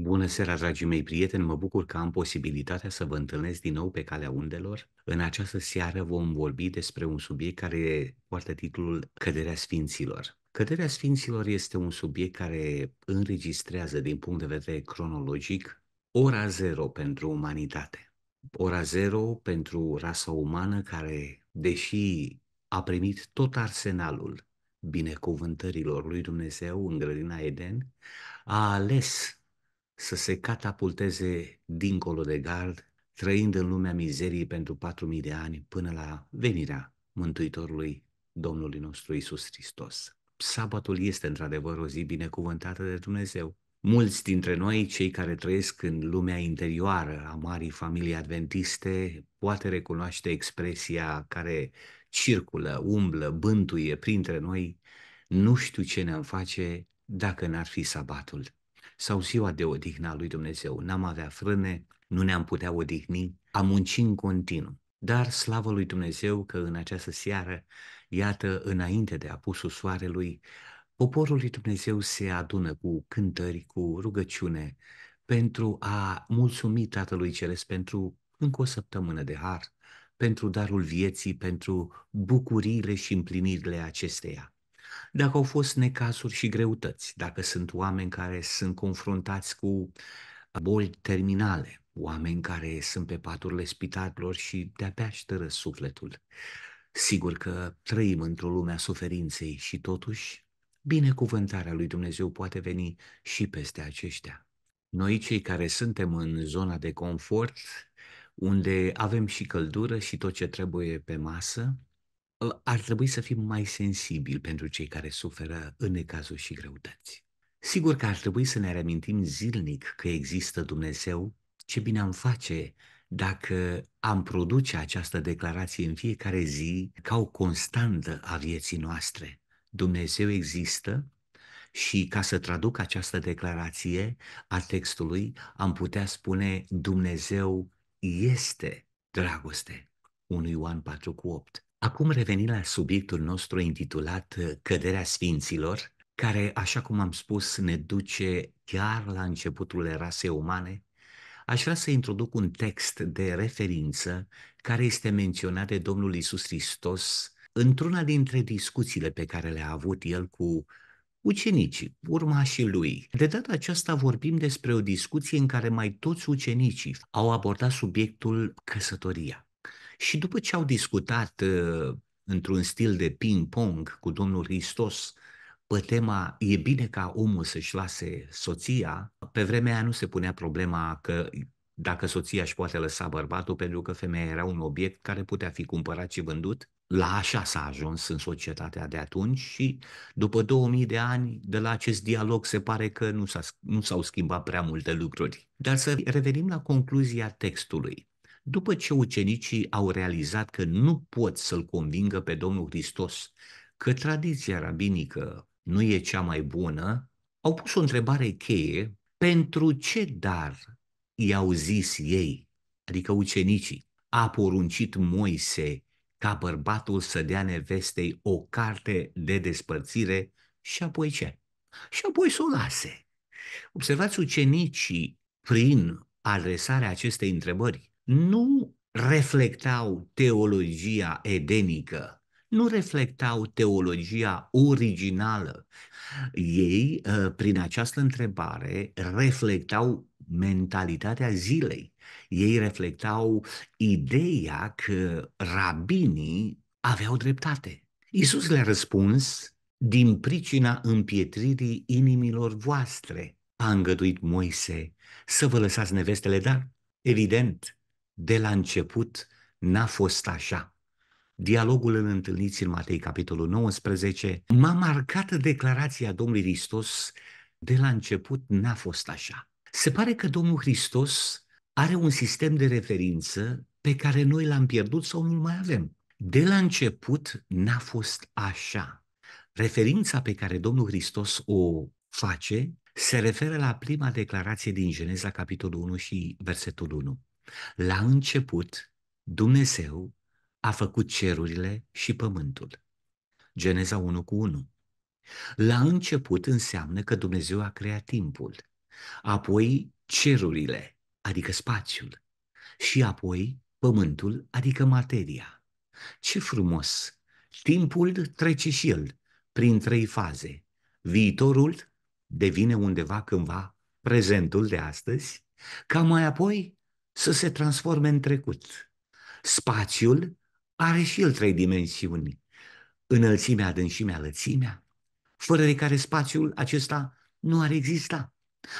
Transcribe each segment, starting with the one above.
Bună seara, dragii mei prieteni! Mă bucur că am posibilitatea să vă întâlnesc din nou pe calea undelor. În această seară vom vorbi despre un subiect care poartă titlul Căderea Sfinților. Căderea Sfinților este un subiect care înregistrează din punct de vedere cronologic ora zero pentru umanitate. Ora zero pentru rasa umană care, deși a primit tot arsenalul binecuvântărilor lui Dumnezeu în grădina Eden, a ales să se catapulteze dincolo de gard, trăind în lumea mizerii pentru 4.000 de ani până la venirea Mântuitorului Domnului nostru Isus Hristos. Sabatul este într-adevăr o zi binecuvântată de Dumnezeu. Mulți dintre noi, cei care trăiesc în lumea interioară a marii familii adventiste, poate recunoaște expresia care circulă, umblă, bântuie printre noi, nu știu ce ne-am face dacă n-ar fi sabatul sau ziua de a lui Dumnezeu. N-am avea frâne, nu ne-am putea odihni, am muncit în continuu. Dar slavă lui Dumnezeu că în această seară, iată, înainte de apusul soarelui, poporul lui Dumnezeu se adună cu cântări, cu rugăciune, pentru a mulțumi Tatălui Ceresc pentru încă o săptămână de har, pentru darul vieții, pentru bucuriile și împlinirile acesteia dacă au fost necazuri și greutăți, dacă sunt oameni care sunt confruntați cu uh, boli terminale, oameni care sunt pe paturile spitalurilor și de-abia își tără sufletul. Sigur că trăim într-o lume a suferinței și totuși binecuvântarea lui Dumnezeu poate veni și peste aceștia. Noi cei care suntem în zona de confort, unde avem și căldură și tot ce trebuie pe masă, ar trebui să fim mai sensibili pentru cei care suferă în necazuri și greutăți. Sigur că ar trebui să ne reamintim zilnic că există Dumnezeu, ce bine am face dacă am produce această declarație în fiecare zi ca o constantă a vieții noastre. Dumnezeu există și ca să traduc această declarație a textului, am putea spune Dumnezeu este dragoste. 1 Ioan 4 cu 8. Acum revenim la subiectul nostru intitulat ă, Căderea Sfinților, care, așa cum am spus, ne duce chiar la începutul rasei umane, aș vrea să introduc un text de referință care este menționat de Domnul Isus Hristos într-una dintre discuțiile pe care le-a avut el cu ucenicii, urmașii lui. De data aceasta vorbim despre o discuție în care mai toți ucenicii au abordat subiectul căsătoria. Și după ce au discutat ă, într-un stil de ping-pong cu domnul Hristos pe tema e bine ca omul să-și lase soția, pe vremea aia nu se punea problema că dacă soția își poate lăsa bărbatul, pentru că femeia era un obiect care putea fi cumpărat și vândut. La așa s-a ajuns în societatea de atunci și după 2000 de ani de la acest dialog se pare că nu, s-a, nu s-au schimbat prea multe lucruri. Dar să revenim la concluzia textului. După ce ucenicii au realizat că nu pot să-L convingă pe Domnul Hristos că tradiția rabinică nu e cea mai bună, au pus o întrebare cheie, pentru ce dar i-au zis ei, adică ucenicii, a poruncit Moise ca bărbatul să dea nevestei o carte de despărțire și apoi ce? Și apoi să o lase. Observați ucenicii prin adresarea acestei întrebări nu reflectau teologia edenică, nu reflectau teologia originală. Ei, ă, prin această întrebare, reflectau mentalitatea zilei. Ei reflectau ideea că rabinii aveau dreptate. Isus le-a răspuns din pricina împietririi inimilor voastre. A îngăduit Moise să vă lăsați nevestele dar. Evident, de la început n-a fost așa. Dialogul îl întâlniți în Matei, capitolul 19. M-a marcat declarația Domnului Hristos, de la început n-a fost așa. Se pare că Domnul Hristos are un sistem de referință pe care noi l-am pierdut sau nu-l mai avem. De la început n-a fost așa. Referința pe care Domnul Hristos o face se referă la prima declarație din Geneza, capitolul 1 și versetul 1. La început, Dumnezeu a făcut cerurile și pământul. Geneza 1 cu 1. La început înseamnă că Dumnezeu a creat timpul, apoi cerurile, adică spațiul, și apoi pământul, adică materia. Ce frumos! Timpul trece și el prin trei faze. Viitorul devine undeva cândva prezentul de astăzi, ca mai apoi să se transforme în trecut. Spațiul are și el trei dimensiuni. Înălțimea, adâncimea, lățimea, fără de care spațiul acesta nu ar exista.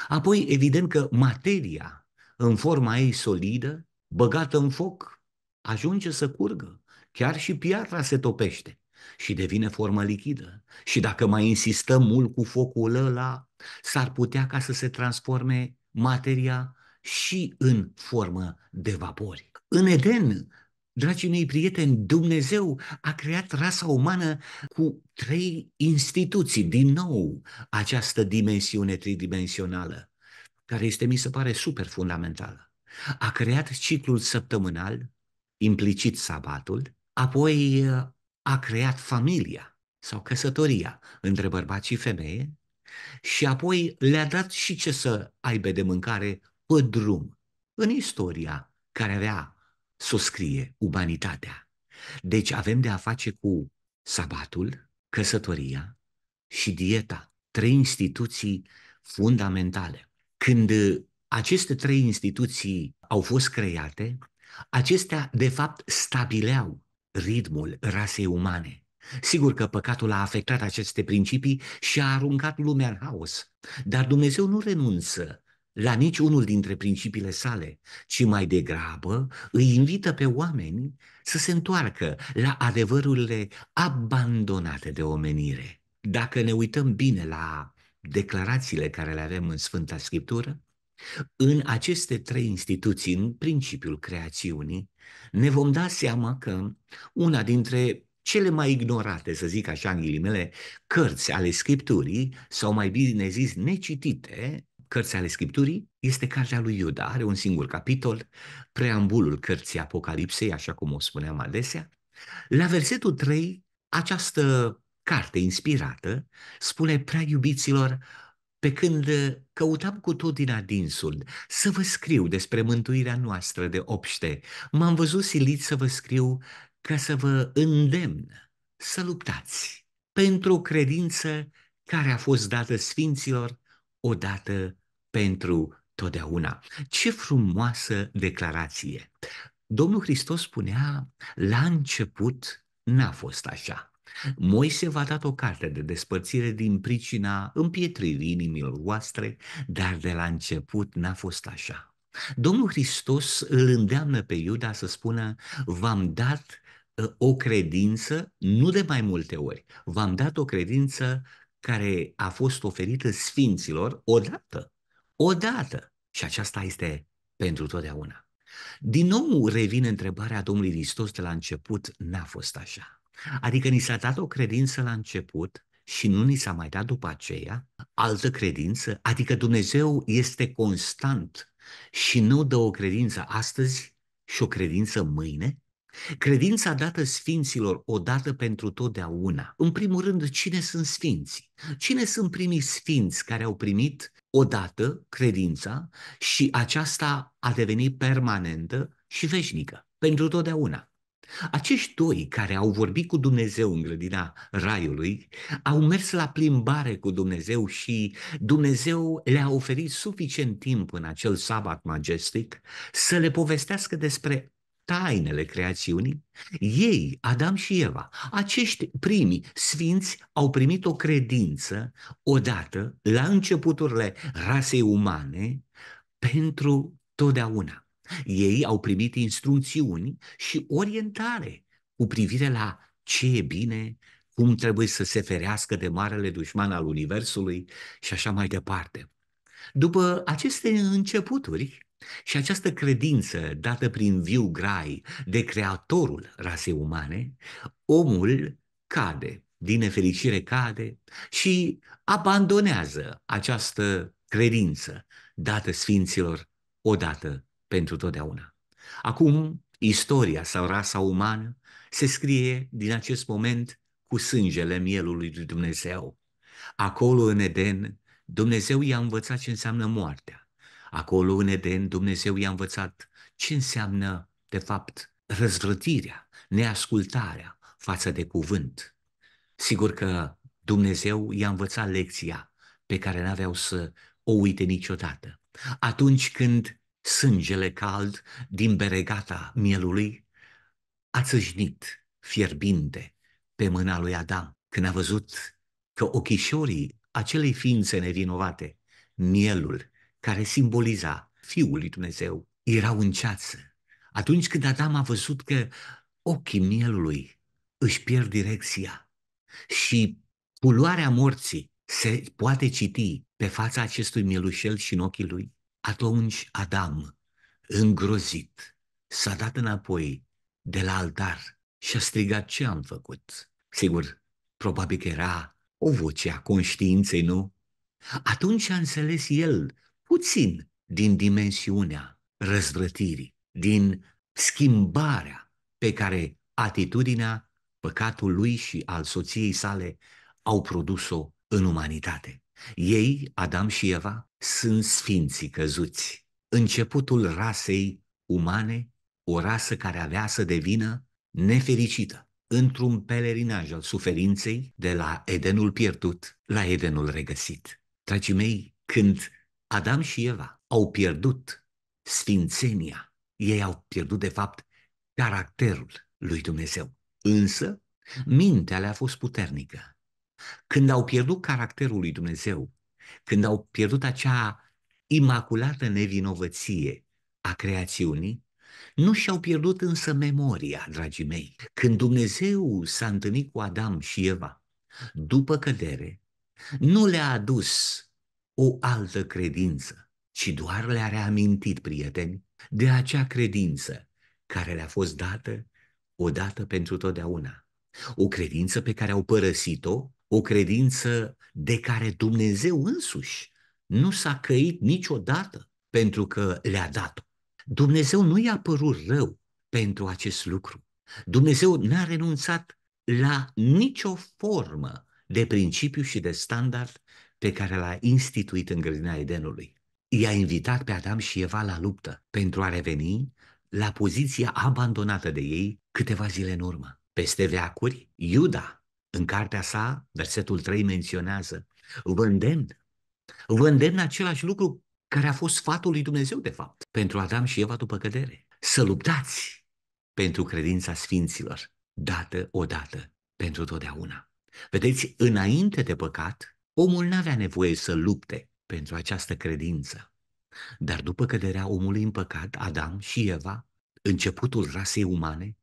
Apoi, evident că materia, în forma ei solidă, băgată în foc, ajunge să curgă. Chiar și piatra se topește și devine formă lichidă. Și dacă mai insistăm mult cu focul ăla, s-ar putea ca să se transforme materia și în formă de vapori. În Eden, dragii mei prieteni, Dumnezeu a creat rasa umană cu trei instituții, din nou, această dimensiune tridimensională, care este, mi se pare, super fundamentală. A creat ciclul săptămânal, implicit sabatul, apoi a creat familia sau căsătoria între bărbați și femeie și apoi le-a dat și ce să aibă de mâncare pe drum în istoria care avea să o scrie umanitatea. Deci avem de a face cu sabatul, căsătoria și dieta, trei instituții fundamentale. Când aceste trei instituții au fost create, acestea de fapt stabileau ritmul rasei umane. Sigur că păcatul a afectat aceste principii și a aruncat lumea în haos, dar Dumnezeu nu renunță la niciunul dintre principiile sale, ci mai degrabă îi invită pe oameni să se întoarcă la adevărurile abandonate de omenire. Dacă ne uităm bine la declarațiile care le avem în Sfânta Scriptură, în aceste trei instituții, în principiul creațiunii, ne vom da seama că una dintre cele mai ignorate, să zic așa în ghilimele, cărți ale Scripturii, sau mai bine zis necitite, cărți ale Scripturii este cartea lui Iuda. Are un singur capitol, preambulul cărții Apocalipsei, așa cum o spuneam adesea. La versetul 3, această carte inspirată spune prea iubiților, pe când căutam cu tot din adinsul să vă scriu despre mântuirea noastră de obște, m-am văzut silit să vă scriu ca să vă îndemn să luptați pentru o credință care a fost dată sfinților odată pentru totdeauna. Ce frumoasă declarație! Domnul Hristos spunea, la început n-a fost așa. Moise v-a dat o carte de despărțire din pricina împietririi inimilor voastre, dar de la început n-a fost așa. Domnul Hristos îl îndeamnă pe Iuda să spună, v-am dat ă, o credință, nu de mai multe ori, v-am dat o credință care a fost oferită sfinților odată odată. Și aceasta este pentru totdeauna. Din nou revine întrebarea Domnului Hristos de la început, n-a fost așa. Adică ni s-a dat o credință la început și nu ni s-a mai dat după aceea altă credință, adică Dumnezeu este constant și nu dă o credință astăzi și o credință mâine Credința dată sfinților odată pentru totdeauna. În primul rând, cine sunt sfinții? Cine sunt primii sfinți care au primit odată credința și aceasta a devenit permanentă și veșnică, pentru totdeauna? Acești doi care au vorbit cu Dumnezeu în grădina Raiului au mers la plimbare cu Dumnezeu și Dumnezeu le-a oferit suficient timp în acel sabat majestic să le povestească despre tainele creațiunii, ei, Adam și Eva, acești primi sfinți au primit o credință odată la începuturile rasei umane pentru totdeauna. Ei au primit instrucțiuni și orientare cu privire la ce e bine, cum trebuie să se ferească de marele dușman al Universului și așa mai departe. După aceste începuturi, și această credință dată prin viu grai de creatorul rasei umane, omul cade, din nefericire cade și abandonează această credință dată sfinților odată pentru totdeauna. Acum, istoria sau rasa umană se scrie din acest moment cu sângele mielului lui Dumnezeu. Acolo, în Eden, Dumnezeu i-a învățat ce înseamnă moartea Acolo în Eden Dumnezeu i-a învățat ce înseamnă, de fapt, răzvrătirea, neascultarea față de cuvânt. Sigur că Dumnezeu i-a învățat lecția pe care n-aveau să o uite niciodată. Atunci când sângele cald din beregata mielului a țâșnit fierbinte pe mâna lui Adam, când a văzut că ochișorii acelei ființe nevinovate, mielul, care simboliza Fiul lui Dumnezeu, erau în ceață. Atunci când Adam a văzut că ochii mielului își pierd direcția și puloarea morții se poate citi pe fața acestui mielușel și în ochii lui, atunci Adam, îngrozit, s-a dat înapoi de la altar și a strigat ce am făcut. Sigur, probabil că era o voce a conștiinței, nu? Atunci a înțeles el puțin din dimensiunea răzvrătirii, din schimbarea pe care atitudinea păcatul lui și al soției sale au produs-o în umanitate. Ei, Adam și Eva, sunt sfinții căzuți, începutul rasei umane, o rasă care avea să devină nefericită, într-un pelerinaj al suferinței de la Edenul pierdut la Edenul regăsit. Dragii mei, când Adam și Eva au pierdut sfințenia. Ei au pierdut, de fapt, caracterul lui Dumnezeu. Însă, mintea le-a fost puternică. Când au pierdut caracterul lui Dumnezeu, când au pierdut acea imaculată nevinovăție a creațiunii, nu și-au pierdut însă memoria, dragii mei. Când Dumnezeu s-a întâlnit cu Adam și Eva, după cădere, nu le-a adus o altă credință ci doar le-a reamintit, prieteni, de acea credință care le-a fost dată odată pentru totdeauna. O credință pe care au părăsit-o, o credință de care Dumnezeu însuși nu s-a căit niciodată pentru că le-a dat-o. Dumnezeu nu i-a părut rău pentru acest lucru. Dumnezeu n-a renunțat la nicio formă de principiu și de standard pe care l-a instituit în grădina Edenului. I-a invitat pe Adam și Eva la luptă pentru a reveni la poziția abandonată de ei câteva zile în urmă. Peste veacuri, Iuda, în cartea sa, versetul 3 menționează, vă îndemn, vă îndemn același lucru care a fost sfatul lui Dumnezeu, de fapt, pentru Adam și Eva după cădere. Să luptați pentru credința sfinților, dată odată, pentru totdeauna. Vedeți, înainte de păcat, Omul nu avea nevoie să lupte pentru această credință. Dar după căderea omului în păcat, Adam și Eva, începutul rasei umane,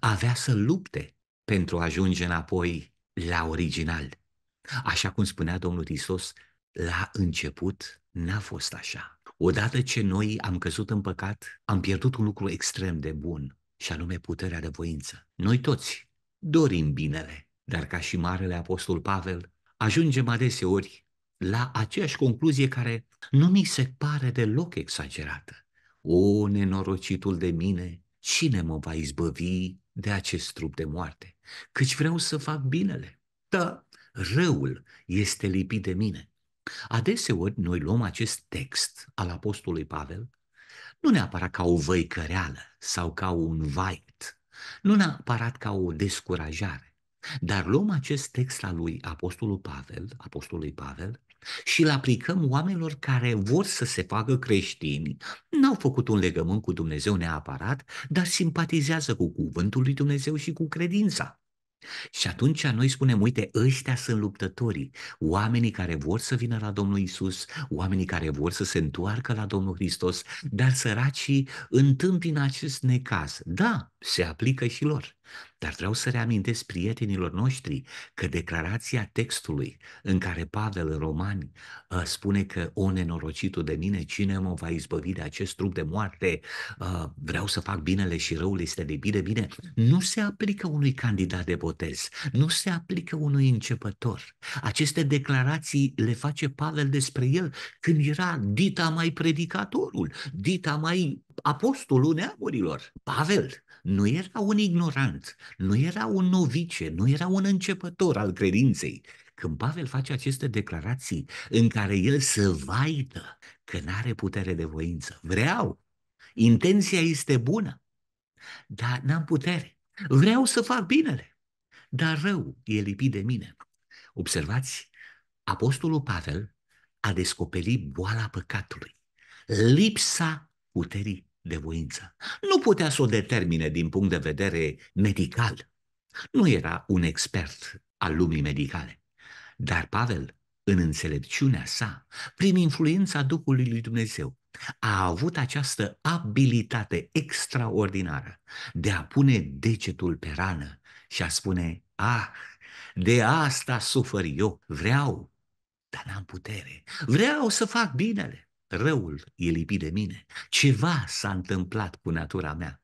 avea să lupte pentru a ajunge înapoi la original. Așa cum spunea Domnul Isus, la început n-a fost așa. Odată ce noi am căzut în păcat, am pierdut un lucru extrem de bun, și anume puterea de voință. Noi toți dorim binele, dar ca și Marele Apostol Pavel, ajungem adeseori la aceeași concluzie care nu mi se pare deloc exagerată. O, nenorocitul de mine, cine mă va izbăvi de acest trup de moarte? Căci vreau să fac binele, Da, răul este lipit de mine. Adeseori noi luăm acest text al Apostolului Pavel nu neapărat ca o văicăreală sau ca un vait, nu neapărat ca o descurajare, dar luăm acest text al lui Apostolul Pavel, Apostolului Pavel și îl aplicăm oamenilor care vor să se facă creștini, n-au făcut un legământ cu Dumnezeu neapărat, dar simpatizează cu cuvântul lui Dumnezeu și cu credința. Și atunci noi spunem, uite, ăștia sunt luptătorii, oamenii care vor să vină la Domnul Isus, oamenii care vor să se întoarcă la Domnul Hristos, dar săracii întâmpină acest necaz. Da, se aplică și lor. Dar vreau să reamintesc prietenilor noștri că declarația textului în care Pavel în Romani uh, spune că o nenorocitul de mine, cine mă va izbăvi de acest trup de moarte, uh, vreau să fac binele și răul este de bine, bine, nu se aplică unui candidat de botez, nu se aplică unui începător. Aceste declarații le face Pavel despre el când era dita mai predicatorul, dita mai apostolul neamurilor. Pavel nu era un ignorant, nu era un novice, nu era un începător al credinței. Când Pavel face aceste declarații în care el se vaidă că nu are putere de voință, vreau, intenția este bună, dar n-am putere. Vreau să fac binele, dar rău e lipit de mine. Observați, Apostolul Pavel a descoperit boala păcatului, lipsa puterii de voință. Nu putea să o determine din punct de vedere medical. Nu era un expert al lumii medicale. Dar Pavel, în înțelepciunea sa, prin influența Duhului lui Dumnezeu, a avut această abilitate extraordinară de a pune degetul pe rană și a spune, ah, de asta sufăr eu, vreau, dar n-am putere, vreau să fac binele, răul e lipit de mine. Ceva s-a întâmplat cu natura mea.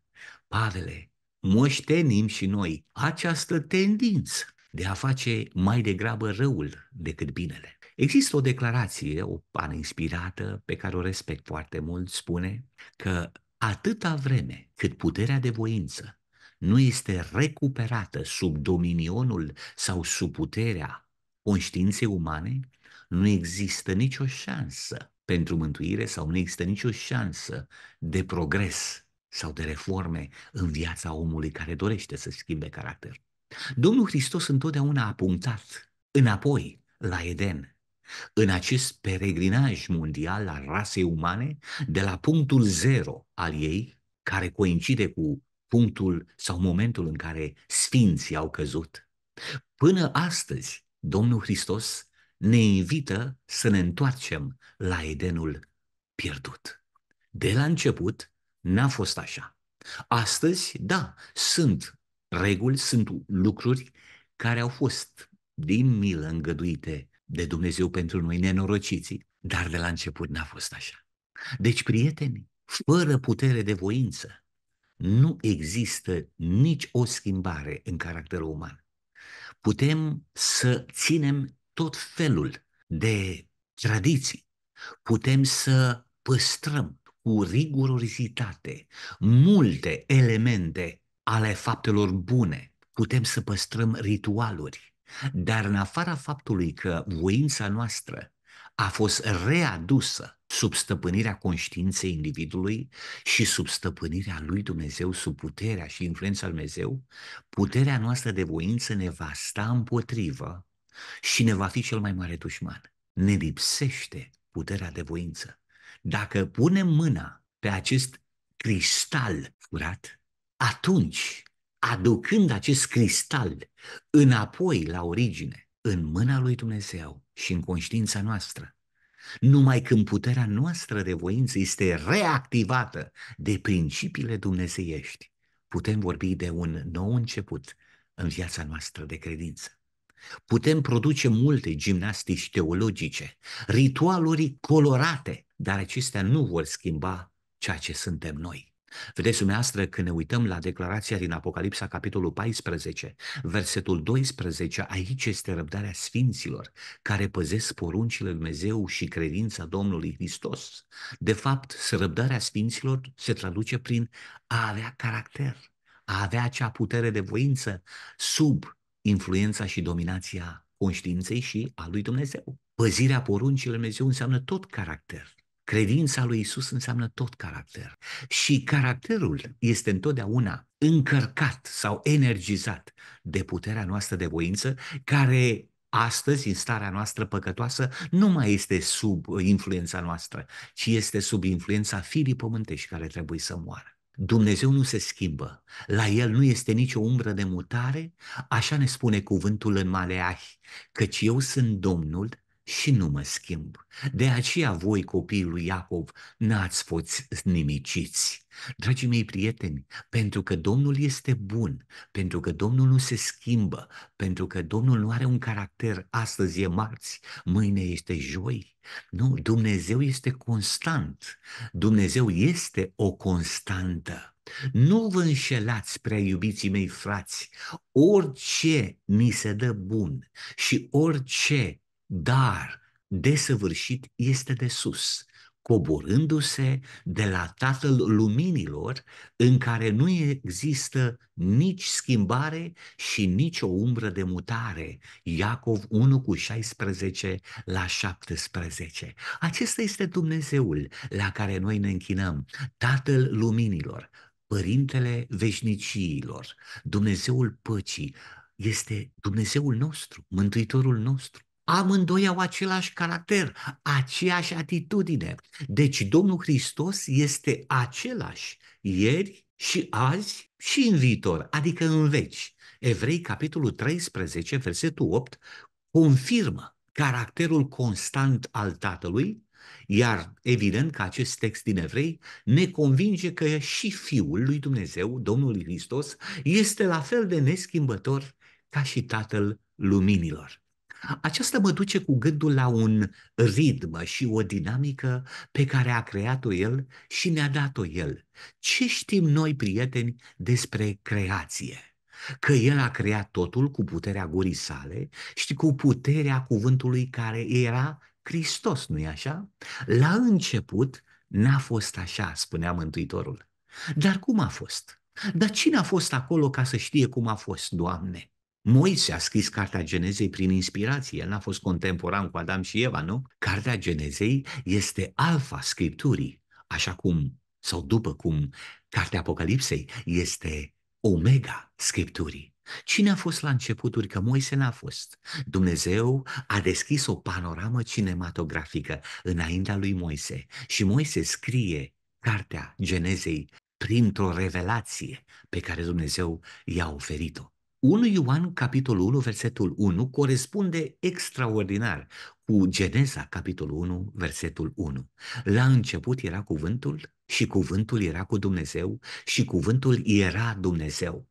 Pavele, moștenim și noi această tendință de a face mai degrabă răul decât binele. Există o declarație, o pană inspirată, pe care o respect foarte mult, spune că atâta vreme cât puterea de voință nu este recuperată sub dominionul sau sub puterea conștiinței umane, nu există nicio șansă pentru mântuire sau nu există nicio șansă de progres sau de reforme în viața omului care dorește să schimbe caracter. Domnul Hristos întotdeauna a punctat înapoi la Eden, în acest peregrinaj mondial al rasei umane, de la punctul zero al ei, care coincide cu punctul sau momentul în care sfinții au căzut. Până astăzi, Domnul Hristos ne invită să ne întoarcem la Edenul pierdut. De la început n-a fost așa. Astăzi, da, sunt reguli, sunt lucruri care au fost din milă îngăduite de Dumnezeu pentru noi nenorociții, dar de la început n-a fost așa. Deci, prieteni, fără putere de voință, nu există nici o schimbare în caracterul uman. Putem să ținem tot felul de tradiții. Putem să păstrăm cu rigurozitate multe elemente ale faptelor bune. Putem să păstrăm ritualuri. Dar în afara faptului că voința noastră a fost readusă sub stăpânirea conștiinței individului și sub stăpânirea lui Dumnezeu, sub puterea și influența lui Dumnezeu, puterea noastră de voință ne va sta împotrivă și ne va fi cel mai mare dușman. Ne lipsește puterea de voință. Dacă punem mâna pe acest cristal curat, atunci, aducând acest cristal înapoi la origine, în mâna lui Dumnezeu și în conștiința noastră, numai când puterea noastră de voință este reactivată de principiile dumnezeiești, putem vorbi de un nou început în viața noastră de credință. Putem produce multe gimnastici teologice, ritualuri colorate, dar acestea nu vor schimba ceea ce suntem noi. Vedeți dumneavoastră când ne uităm la declarația din Apocalipsa, capitolul 14, versetul 12, aici este răbdarea sfinților care păzesc poruncile Dumnezeu și credința Domnului Hristos. De fapt, răbdarea sfinților se traduce prin a avea caracter, a avea acea putere de voință sub influența și dominația conștiinței și a lui Dumnezeu. Păzirea poruncilor lui Dumnezeu înseamnă tot caracter. Credința lui Isus înseamnă tot caracter. Și caracterul este întotdeauna încărcat sau energizat de puterea noastră de voință, care astăzi, în starea noastră păcătoasă, nu mai este sub influența noastră, ci este sub influența firii pământești care trebuie să moară. Dumnezeu nu se schimbă, la El nu este nicio umbră de mutare, așa ne spune cuvântul în Maleahi, căci eu sunt Domnul și nu mă schimb. De aceea voi, copiii lui Iacov, n-ați fost nimiciți. Dragii mei prieteni, pentru că Domnul este bun, pentru că Domnul nu se schimbă, pentru că Domnul nu are un caracter, astăzi e marți, mâine este joi. Nu, Dumnezeu este constant. Dumnezeu este o constantă. Nu vă înșelați, prea iubiții mei frați, orice ni se dă bun și orice dar desăvârșit este de sus, coborându-se de la Tatăl Luminilor, în care nu există nici schimbare și nici o umbră de mutare. Iacov 1 cu 16 la 17. Acesta este Dumnezeul la care noi ne închinăm, Tatăl Luminilor, Părintele Veșniciilor, Dumnezeul Păcii, este Dumnezeul nostru, Mântuitorul nostru. Amândoi au același caracter, aceeași atitudine. Deci Domnul Hristos este același ieri și azi și în viitor, adică în veci. Evrei, capitolul 13, versetul 8, confirmă caracterul constant al Tatălui, iar evident că acest text din Evrei ne convinge că și Fiul lui Dumnezeu, Domnul Hristos, este la fel de neschimbător ca și Tatăl Luminilor. Aceasta mă duce cu gândul la un ritm și o dinamică pe care a creat-o el și ne-a dat-o el. Ce știm noi, prieteni, despre creație? Că el a creat totul cu puterea gurii sale și cu puterea cuvântului care era Hristos, nu-i așa? La început n-a fost așa, spunea Mântuitorul. Dar cum a fost? Dar cine a fost acolo ca să știe cum a fost, Doamne? Moise a scris Cartea Genezei prin inspirație, el n-a fost contemporan cu Adam și Eva, nu? Cartea Genezei este alfa Scripturii, așa cum, sau după cum, Cartea Apocalipsei este omega Scripturii. Cine a fost la începuturi? Că Moise n-a fost. Dumnezeu a deschis o panoramă cinematografică înaintea lui Moise și Moise scrie cartea Genezei printr-o revelație pe care Dumnezeu i-a oferit-o. 1 Ioan, capitolul 1, versetul 1, corespunde extraordinar cu Geneza, capitolul 1, versetul 1. La început era cuvântul și cuvântul era cu Dumnezeu și cuvântul era Dumnezeu.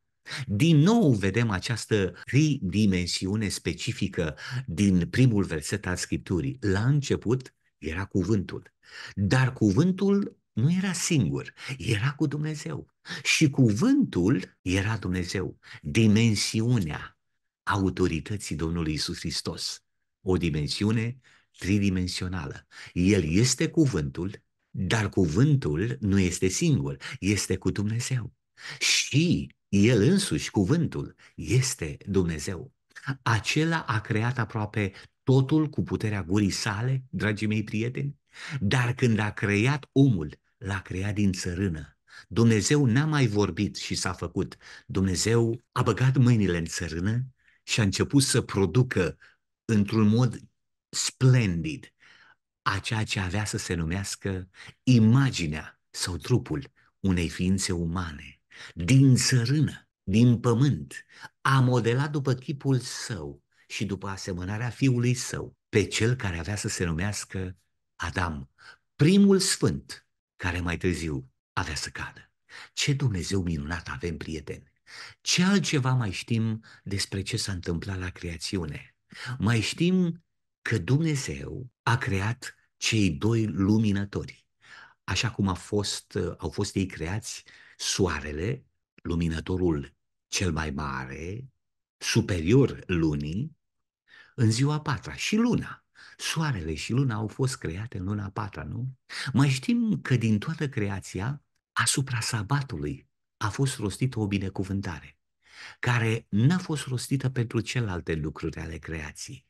Din nou vedem această tridimensiune specifică din primul verset al Scripturii. La început era cuvântul, dar cuvântul nu era singur, era cu Dumnezeu. Și cuvântul era Dumnezeu. Dimensiunea autorității Domnului Isus Hristos. O dimensiune tridimensională. El este cuvântul, dar cuvântul nu este singur, este cu Dumnezeu. Și el însuși, cuvântul, este Dumnezeu. Acela a creat aproape totul cu puterea gurii sale, dragii mei prieteni, dar când a creat omul, l-a creat din țărână. Dumnezeu n-a mai vorbit și s-a făcut. Dumnezeu a băgat mâinile în țărână și a început să producă într-un mod splendid a ceea ce avea să se numească imaginea sau trupul unei ființe umane, din țărână, din pământ, a modelat după chipul său și după asemănarea fiului său, pe cel care avea să se numească Adam, primul sfânt care mai târziu avea să cadă. Ce Dumnezeu minunat avem, prieteni! Ce altceva mai știm despre ce s-a întâmplat la creațiune? Mai știm că Dumnezeu a creat cei doi luminători, așa cum a fost, au fost ei creați soarele, luminătorul cel mai mare, superior lunii, în ziua a patra și luna, Soarele și luna au fost create în luna patra, nu? Mai știm că din toată creația, asupra sabatului, a fost rostită o binecuvântare, care n-a fost rostită pentru celelalte lucruri ale creației.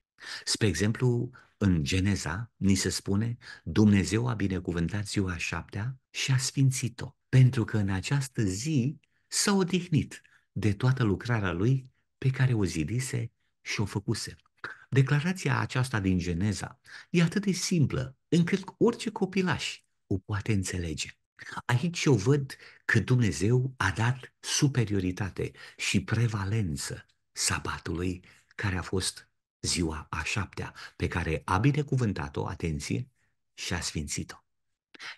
Spre exemplu, în Geneza ni se spune Dumnezeu a binecuvântat ziua șaptea și a sfințit-o, pentru că în această zi s-a odihnit de toată lucrarea lui pe care o zidise și o făcuse. Declarația aceasta din Geneza e atât de simplă încât orice copilaș o poate înțelege. Aici eu văd că Dumnezeu a dat superioritate și prevalență sabatului care a fost ziua a șaptea, pe care a binecuvântat-o, atenție, și a sfințit-o.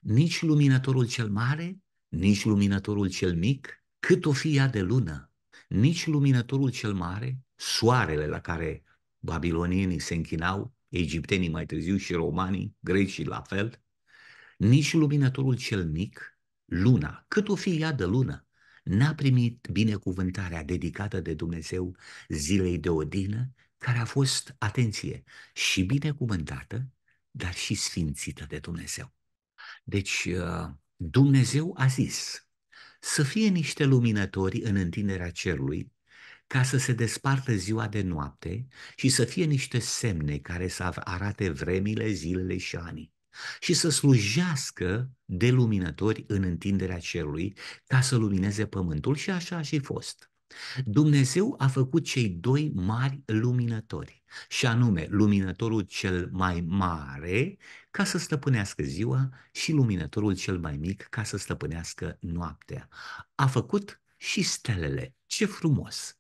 Nici luminătorul cel mare, nici luminătorul cel mic, cât o fi ea de lună, nici luminătorul cel mare, soarele la care babilonienii se închinau, egiptenii mai târziu și romanii, grecii la fel, nici luminătorul cel mic, luna, cât o fi ea de lună, n-a primit binecuvântarea dedicată de Dumnezeu zilei de odină, care a fost, atenție, și binecuvântată, dar și sfințită de Dumnezeu. Deci, uh, Dumnezeu a zis să fie niște luminători în întinderea cerului ca să se despartă ziua de noapte și să fie niște semne care să arate vremile, zilele și anii și să slujească de luminători în întinderea cerului ca să lumineze pământul și așa a și fost. Dumnezeu a făcut cei doi mari luminători, și anume luminătorul cel mai mare ca să stăpânească ziua și luminătorul cel mai mic ca să stăpânească noaptea. A făcut și stelele. Ce frumos!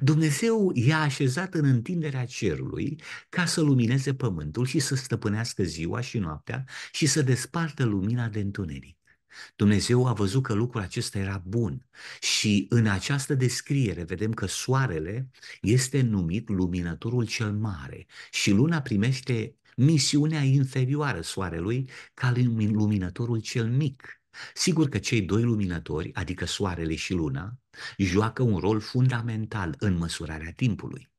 Dumnezeu i-a așezat în întinderea cerului ca să lumineze pământul și să stăpânească ziua și noaptea și să despartă lumina de întuneric. Dumnezeu a văzut că lucrul acesta era bun și în această descriere vedem că soarele este numit luminătorul cel mare și luna primește misiunea inferioară soarelui ca luminătorul cel mic. Sigur că cei doi luminători, adică Soarele și Luna, joacă un rol fundamental în măsurarea timpului.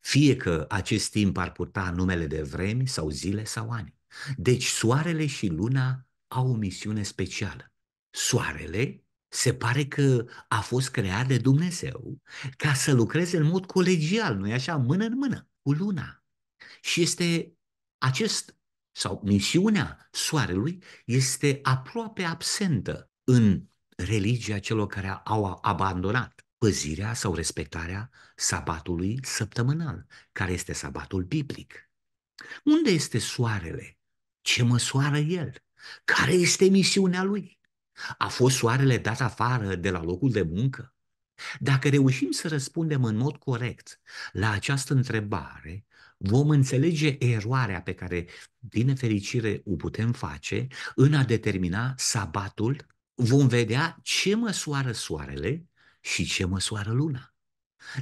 Fie că acest timp ar purta numele de vremi sau zile sau ani. Deci Soarele și Luna au o misiune specială. Soarele se pare că a fost creat de Dumnezeu ca să lucreze în mod colegial, nu-i așa, mână în mână, cu luna. Și este acest sau misiunea soarelui este aproape absentă în religia celor care au abandonat păzirea sau respectarea sabatului săptămânal, care este sabatul biblic. Unde este soarele? Ce măsoară el? Care este misiunea lui? A fost soarele dat afară de la locul de muncă? Dacă reușim să răspundem în mod corect la această întrebare, vom înțelege eroarea pe care, din fericire o putem face în a determina sabatul, vom vedea ce măsoară soarele și ce măsoară luna.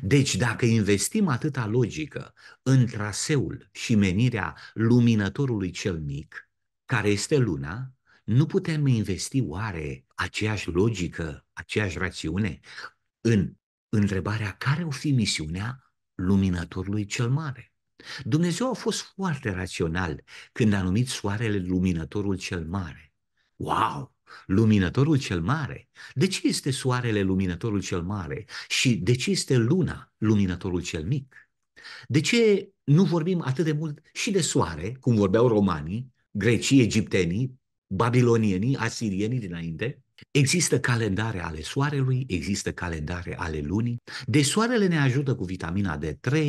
Deci dacă investim atâta logică în traseul și menirea luminătorului cel mic, care este luna, nu putem investi oare aceeași logică, aceeași rațiune în întrebarea care o fi misiunea luminătorului cel mare? Dumnezeu a fost foarte rațional când a numit soarele luminătorul cel mare. Wow! Luminătorul cel mare. De ce este soarele luminătorul cel mare? Și de ce este luna luminătorul cel mic? De ce nu vorbim atât de mult și de soare, cum vorbeau romanii, grecii, egiptenii, babilonienii, asirienii dinainte? Există calendare ale soarelui, există calendare ale lunii. De soarele ne ajută cu vitamina D3,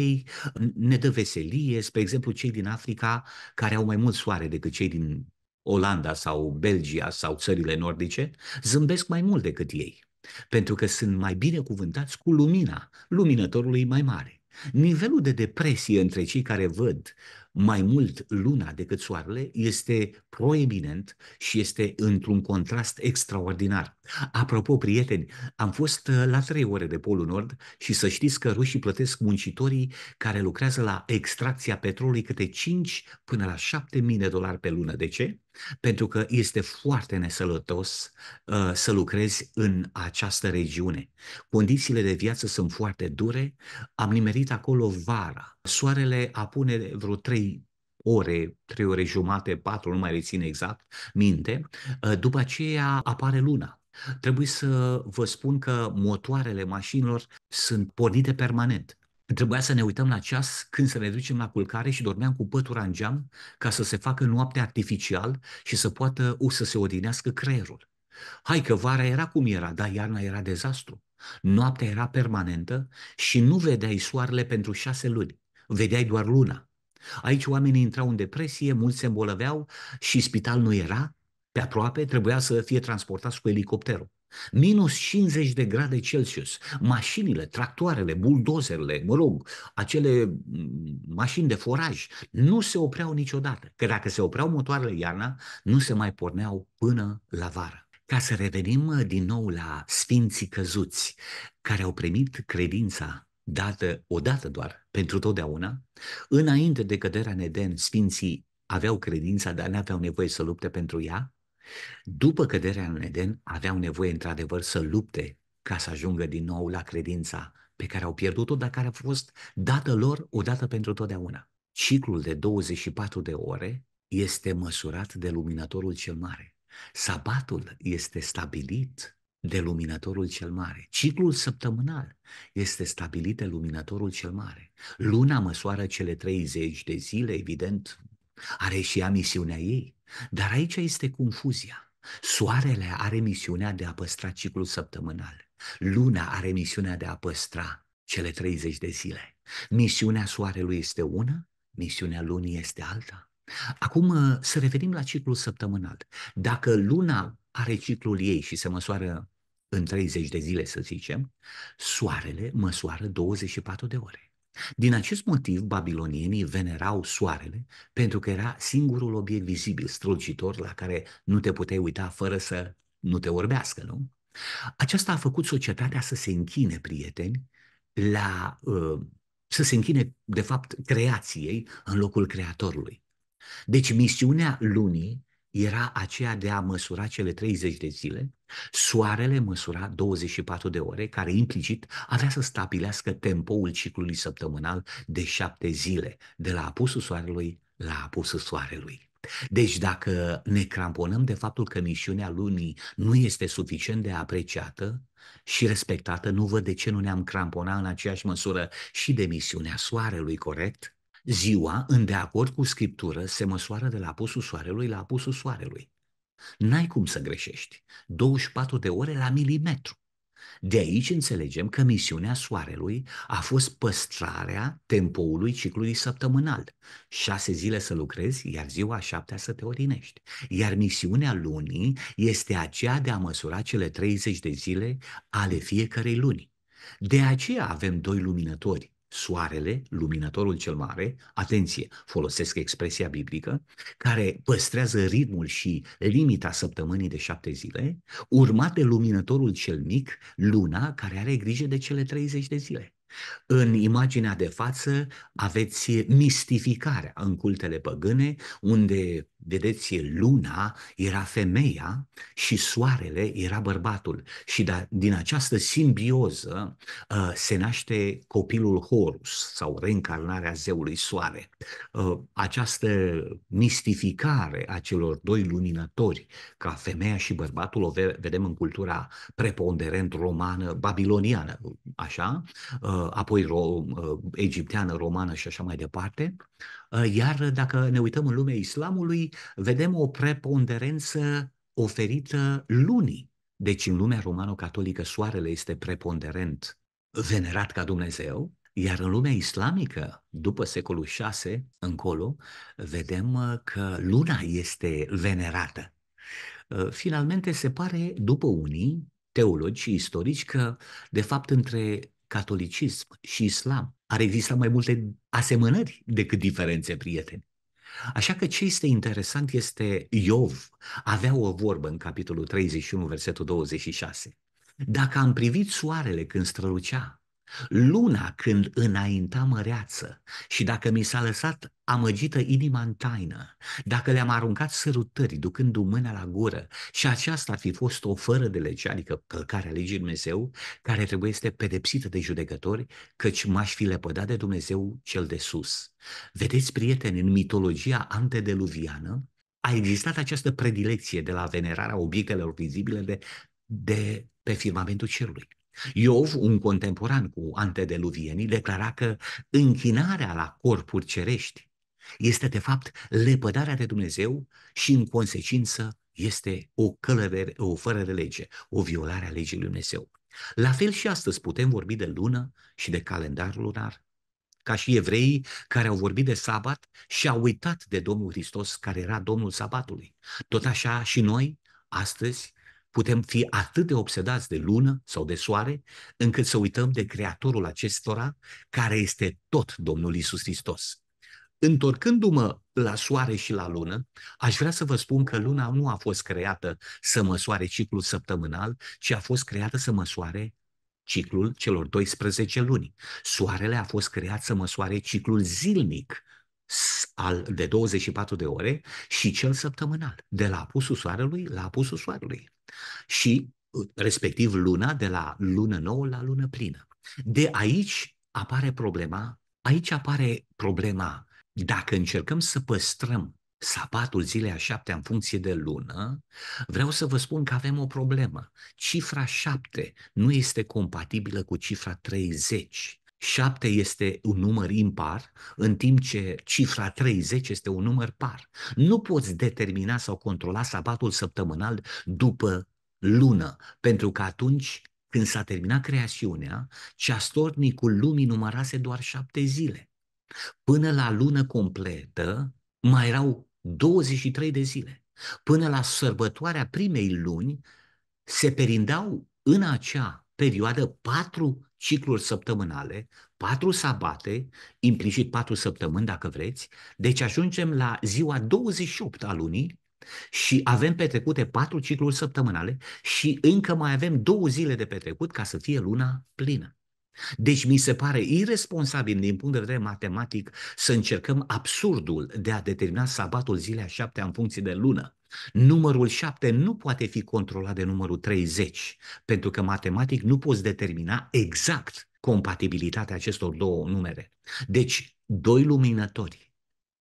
ne dă veselie, spre exemplu cei din Africa care au mai mult soare decât cei din Olanda sau Belgia sau țările nordice, zâmbesc mai mult decât ei, pentru că sunt mai bine cuvântați cu lumina luminătorului mai mare. Nivelul de depresie între cei care văd mai mult luna decât soarele, este proeminent și este într-un contrast extraordinar. Apropo, prieteni, am fost uh, la trei ore de Polul Nord și să știți că rușii plătesc muncitorii care lucrează la extracția petrolului câte 5 până la 7 mii de dolari pe lună. De ce? pentru că este foarte nesălătos uh, să lucrezi în această regiune. Condițiile de viață sunt foarte dure. Am nimerit acolo vara. Soarele apune vreo trei ore, trei ore jumate, patru, nu mai rețin exact minte. Uh, după aceea apare luna. Trebuie să vă spun că motoarele mașinilor sunt pornite permanent. Trebuia să ne uităm la ceas când să ne ducem la culcare și dormeam cu pătura în geam ca să se facă noapte artificial și să poată o să se odinească creierul. Hai că vara era cum era, dar iarna era dezastru. Noaptea era permanentă și nu vedeai soarele pentru șase luni, vedeai doar luna. Aici oamenii intrau în depresie, mulți se îmbolăveau și spital nu era, pe aproape trebuia să fie transportați cu elicopterul minus 50 de grade Celsius, mașinile, tractoarele, buldozerele, mă rog, acele mm, mașini de foraj, nu se opreau niciodată. Că dacă se opreau motoarele iarna, nu se mai porneau până la vară. Ca să revenim uh, din nou la sfinții căzuți, care au primit credința dată odată doar, pentru totdeauna, înainte de căderea Neden, sfinții aveau credința, dar nu aveau nevoie să lupte pentru ea, după căderea în Eden, aveau nevoie într-adevăr să lupte ca să ajungă din nou la credința pe care au pierdut-o, dar care a fost dată lor odată pentru totdeauna. Ciclul de 24 de ore este măsurat de luminătorul cel mare. Sabatul este stabilit de luminătorul cel mare. Ciclul săptămânal este stabilit de luminătorul cel mare. Luna măsoară cele 30 de zile, evident, are și ea misiunea ei, dar aici este confuzia. Soarele are misiunea de a păstra ciclul săptămânal. Luna are misiunea de a păstra cele 30 de zile. Misiunea soarelui este una, misiunea lunii este alta. Acum uh, să revenim la ciclul săptămânal. Dacă luna are ciclul ei și se măsoară în 30 de zile, să zicem, soarele măsoară 24 de ore. Din acest motiv, babilonienii venerau soarele pentru că era singurul obiect vizibil, strălucitor, la care nu te puteai uita fără să nu te orbească, nu? Aceasta a făcut societatea să se închine, prieteni, la, ă, să se închine, de fapt, creației în locul creatorului. Deci misiunea lunii era aceea de a măsura cele 30 de zile Soarele măsura 24 de ore, care implicit avea să stabilească tempoul ciclului săptămânal de șapte zile, de la apusul soarelui la apusul soarelui. Deci dacă ne cramponăm de faptul că misiunea lunii nu este suficient de apreciată și respectată, nu văd de ce nu ne-am cramponat în aceeași măsură și de misiunea soarelui, corect? Ziua, în de acord cu scriptură, se măsoară de la apusul soarelui la apusul soarelui. N-ai cum să greșești. 24 de ore la milimetru. De aici înțelegem că misiunea Soarelui a fost păstrarea tempoului ciclului săptămânal. Șase zile să lucrezi, iar ziua șaptea să te odinești. Iar misiunea lunii este aceea de a măsura cele 30 de zile ale fiecărei luni. De aceea avem doi luminători, soarele, luminatorul cel mare, atenție, folosesc expresia biblică, care păstrează ritmul și limita săptămânii de șapte zile, urmat de luminătorul cel mic, luna, care are grijă de cele 30 de zile. În imaginea de față aveți mistificarea în cultele păgâne, unde Vedeți, luna era femeia și soarele era bărbatul. Și da, din această simbioză uh, se naște copilul Horus sau reîncarnarea zeului soare. Uh, această mistificare a celor doi luminători, ca femeia și bărbatul, o vedem în cultura preponderent romană, babiloniană, așa, uh, apoi ro- uh, egipteană, romană și așa mai departe. Ă, iar dacă ne uităm în lumea islamului, vedem o preponderență oferită lunii. Deci în lumea romano-catolică soarele este preponderent venerat ca Dumnezeu, iar în lumea islamică, după secolul 6 încolo, vedem ă, că luna este venerată. Ă, finalmente se pare, după unii teologi și istorici, că de fapt între catolicism și islam ar exista mai multe asemănări decât diferențe, prieteni. Așa că ce este interesant este Iov avea o vorbă în capitolul 31, versetul 26. Dacă am privit soarele când strălucea Luna când înainta măreață și dacă mi s-a lăsat amăgită inima în taină, dacă le-am aruncat sărutări ducându-mi mâna la gură și aceasta ar fi fost o fără de lege, adică călcarea legii Dumnezeu, care trebuie este pedepsită de judecători, căci m-aș fi lepădat de Dumnezeu cel de sus. Vedeți, prieteni, în mitologia antedeluviană a existat această predilecție de la venerarea obiectelor vizibile de, de pe firmamentul cerului. Iov, un contemporan cu antedeluvienii, declara că închinarea la corpuri cerești este de fapt lepădarea de Dumnezeu și în consecință este o călăvere, o fără de lege, o violare a legii lui Dumnezeu. La fel și astăzi putem vorbi de lună și de calendar lunar, ca și evreii care au vorbit de sabat și au uitat de Domnul Hristos, care era Domnul sabatului. Tot așa și noi, astăzi, Putem fi atât de obsedați de lună sau de soare, încât să uităm de Creatorul acestora, care este tot Domnul Isus Hristos. Întorcându-mă la soare și la lună, aș vrea să vă spun că luna nu a fost creată să măsoare ciclul săptămânal, ci a fost creată să măsoare ciclul celor 12 luni. Soarele a fost creat să măsoare ciclul zilnic, al, de 24 de ore și cel săptămânal, de la apusul soarelui la apusul soarelui. Și uh, respectiv luna de la lună nouă la lună plină. De aici apare problema, aici apare problema dacă încercăm să păstrăm sabatul zilei a șaptea în funcție de lună, vreau să vă spun că avem o problemă. Cifra șapte nu este compatibilă cu cifra 30. 7 este un număr impar, în timp ce cifra 30 este un număr par. Nu poți determina sau controla sabatul săptămânal după lună, pentru că atunci când s-a terminat creațiunea, ceastornicul lumii numărase doar șapte zile. Până la lună completă mai erau 23 de zile. Până la sărbătoarea primei luni se perindau în acea perioadă patru cicluri săptămânale, patru sabate, implicit patru săptămâni dacă vreți, deci ajungem la ziua 28 a lunii și avem petrecute patru cicluri săptămânale și încă mai avem două zile de petrecut ca să fie luna plină. Deci mi se pare irresponsabil din punct de vedere matematic să încercăm absurdul de a determina sabatul zilei a șaptea în funcție de lună. Numărul 7 nu poate fi controlat de numărul 30, pentru că matematic nu poți determina exact compatibilitatea acestor două numere. Deci, doi luminători.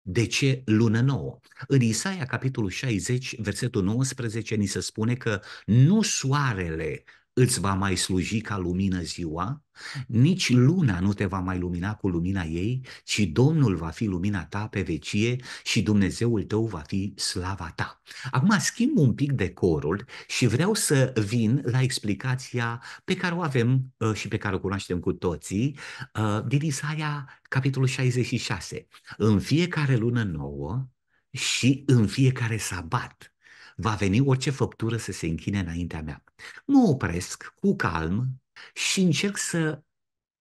De ce lună nouă? În Isaia, capitolul 60, versetul 19, ni se spune că nu soarele îți va mai sluji ca lumină ziua, nici luna nu te va mai lumina cu lumina ei, ci Domnul va fi lumina ta pe vecie și Dumnezeul tău va fi slava ta. Acum schimb un pic decorul și vreau să vin la explicația pe care o avem uh, și pe care o cunoaștem cu toții uh, din Isaia, capitolul 66. În fiecare lună nouă și în fiecare sabat va veni orice făptură să se închine înaintea mea. Mă opresc cu calm și încerc să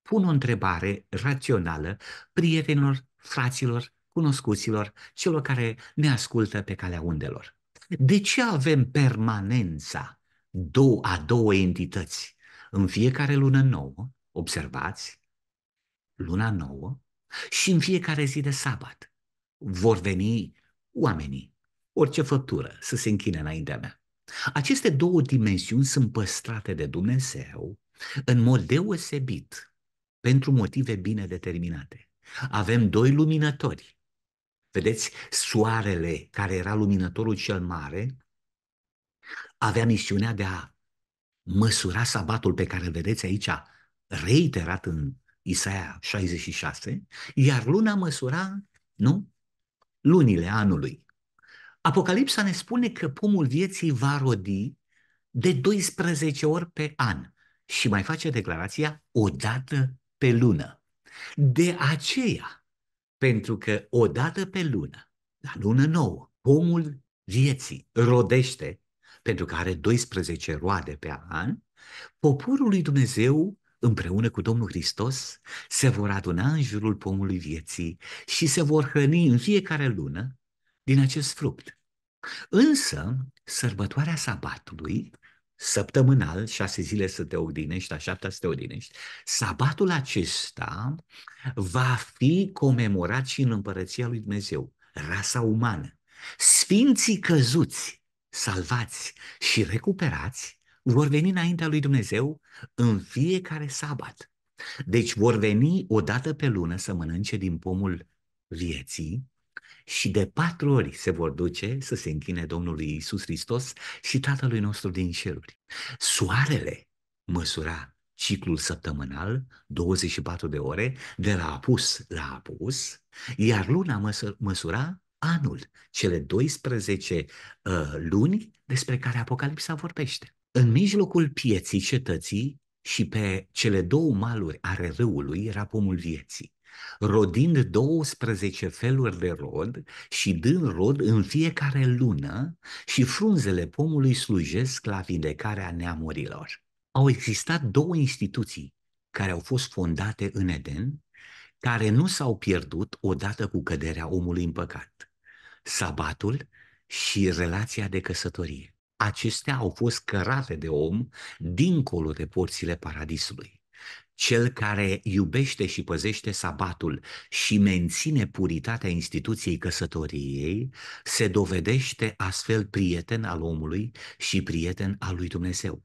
pun o întrebare rațională prietenilor, fraților, cunoscuților, celor care ne ascultă pe calea undelor. De ce avem permanența două, a două entități în fiecare lună nouă, observați, luna nouă, și în fiecare zi de sabat vor veni oamenii, orice făptură, să se închine înaintea mea. Aceste două dimensiuni sunt păstrate de Dumnezeu în mod deosebit pentru motive bine determinate. Avem doi luminători. Vedeți, soarele, care era luminătorul cel mare, avea misiunea de a măsura sabatul pe care îl vedeți aici, reiterat în Isaia 66, iar luna măsura, nu? Lunile anului. Apocalipsa ne spune că pomul vieții va rodi de 12 ori pe an și mai face declarația o dată pe lună. De aceea, pentru că o dată pe lună, la lună nouă, pomul vieții rodește, pentru că are 12 roade pe an, poporul lui Dumnezeu împreună cu Domnul Hristos se vor aduna în jurul pomului vieții și se vor hrăni în fiecare lună din acest fruct. Însă, sărbătoarea sabatului, săptămânal, șase zile să te odinești, a șaptea să te odinești, sabatul acesta va fi comemorat și în împărăția lui Dumnezeu, rasa umană. Sfinții căzuți, salvați și recuperați vor veni înaintea lui Dumnezeu în fiecare sabat. Deci vor veni o dată pe lună să mănânce din pomul vieții și de patru ori se vor duce să se închine Domnului Isus Hristos și Tatălui nostru din ceruri. Soarele măsura ciclul săptămânal, 24 de ore, de la apus la apus, iar luna măsura anul, cele 12 uh, ă, luni despre care Apocalipsa vorbește. În mijlocul pieții cetății și pe cele două maluri ale râului era pomul vieții rodind 12 feluri de rod și dând rod în fiecare lună și frunzele pomului slujesc la vindecarea neamurilor. Au existat două instituții care au fost fondate în Eden, care nu s-au pierdut odată cu căderea omului în păcat. Sabatul și relația de căsătorie. Acestea au fost cărate de om dincolo de porțile paradisului cel care iubește și păzește sabatul și menține puritatea instituției căsătoriei, se dovedește astfel prieten al omului și prieten al lui Dumnezeu.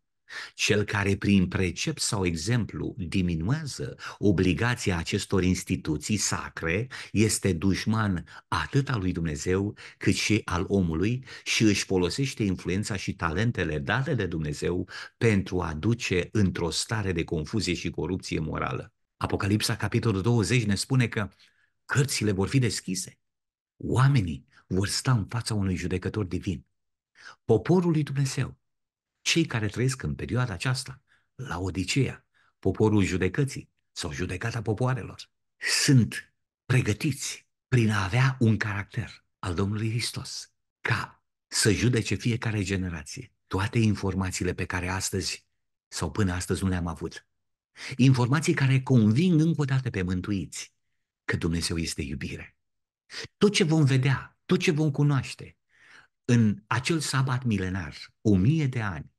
Cel care prin precept sau exemplu diminuează obligația acestor instituții sacre este dușman atât al lui Dumnezeu cât și al omului și își folosește influența și talentele date de Dumnezeu pentru a duce într-o stare de confuzie și corupție morală. Apocalipsa, capitolul 20, ne spune că cărțile vor fi deschise. Oamenii vor sta în fața unui judecător divin. Poporul lui Dumnezeu cei care trăiesc în perioada aceasta, la Odiseea, poporul judecății sau judecata popoarelor, sunt pregătiți prin a avea un caracter al Domnului Hristos ca să judece fiecare generație toate informațiile pe care astăzi sau până astăzi nu le-am avut. Informații care conving încă o dată pe mântuiți că Dumnezeu este iubire. Tot ce vom vedea, tot ce vom cunoaște în acel sabat milenar, o mie de ani,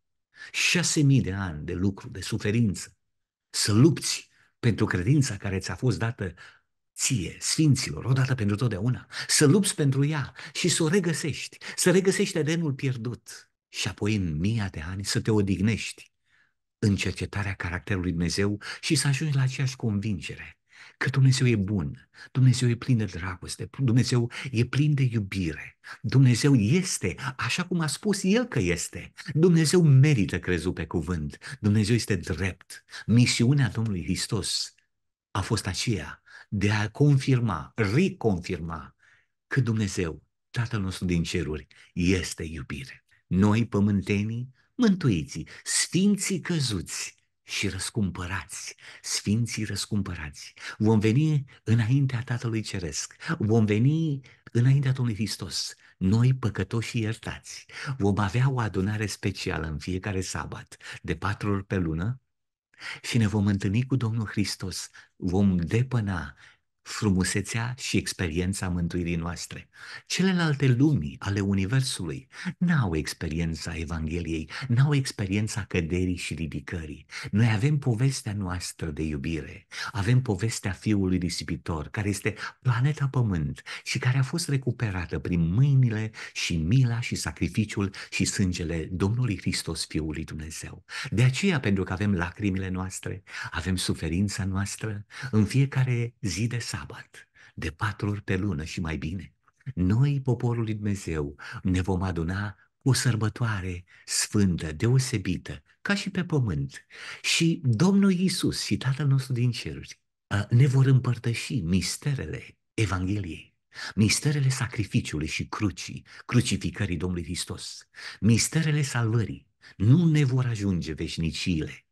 Șase mii de ani de lucru, de suferință, să lupți pentru credința care ți-a fost dată ție, sfinților, odată pentru totdeauna, să lupți pentru ea și să o regăsești, să regăsești Edenul pierdut și apoi în mii de ani să te odihnești în cercetarea caracterului Dumnezeu și să ajungi la aceeași convingere Că Dumnezeu e bun, Dumnezeu e plin de dragoste, Dumnezeu e plin de iubire, Dumnezeu este așa cum a spus El că este. Dumnezeu merită crezut pe cuvânt, Dumnezeu este drept. Misiunea Domnului Hristos a fost aceea de a confirma, reconfirma că Dumnezeu, Tatăl nostru din ceruri, este iubire. Noi, pământenii, mântuiții, sfinții căzuți, și răscumpărați, sfinții răscumpărați. Vom veni înaintea Tatălui Ceresc, vom veni înaintea Domnului Hristos, noi păcătoși iertați. Vom avea o adunare specială în fiecare sabat, de patru ori pe lună, și ne vom întâlni cu Domnul Hristos, vom depăna frumusețea și experiența mântuirii noastre. Celelalte lumii ale Universului n-au experiența Evangheliei, n-au experiența căderii și ridicării. Noi avem povestea noastră de iubire, avem povestea Fiului Disipitor, care este planeta Pământ și care a fost recuperată prin mâinile și mila și sacrificiul și sângele Domnului Hristos, fiului Dumnezeu. De aceea, pentru că avem lacrimile noastre, avem suferința noastră, în fiecare zi de sabat, de patru ori pe lună și mai bine. Noi, poporul lui Dumnezeu, ne vom aduna o sărbătoare sfântă, deosebită, ca și pe pământ. Și Domnul Iisus și Tatăl nostru din ceruri ne vor împărtăși misterele Evangheliei, misterele sacrificiului și crucii, crucificării Domnului Hristos, misterele salvării. Nu ne vor ajunge veșniciile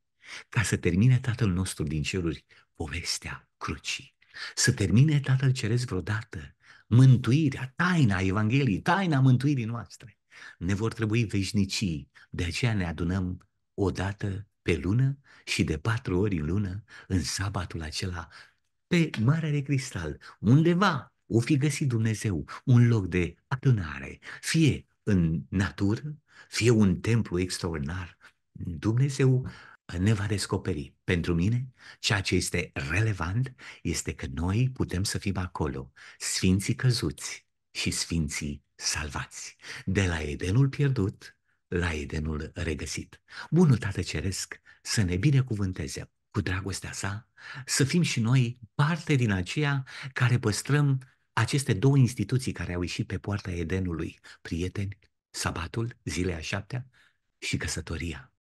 ca să termine Tatăl nostru din ceruri povestea crucii. Să termine Tatăl Ceresc vreodată mântuirea, taina Evangheliei, taina mântuirii noastre. Ne vor trebui veșnicii, de aceea ne adunăm o dată pe lună și de patru ori în lună, în sabatul acela, pe Marea Cristal, undeva o fi găsit Dumnezeu un loc de adunare, fie în natură, fie un templu extraordinar. Dumnezeu ne va descoperi. Pentru mine, ceea ce este relevant este că noi putem să fim acolo, sfinții căzuți și sfinții salvați, de la Edenul pierdut la Edenul regăsit. Bunul Tată Ceresc, să ne binecuvânteze cu dragostea sa, să fim și noi parte din aceea care păstrăm aceste două instituții care au ieșit pe poarta Edenului, prieteni, sabatul, zilea șaptea și căsătoria.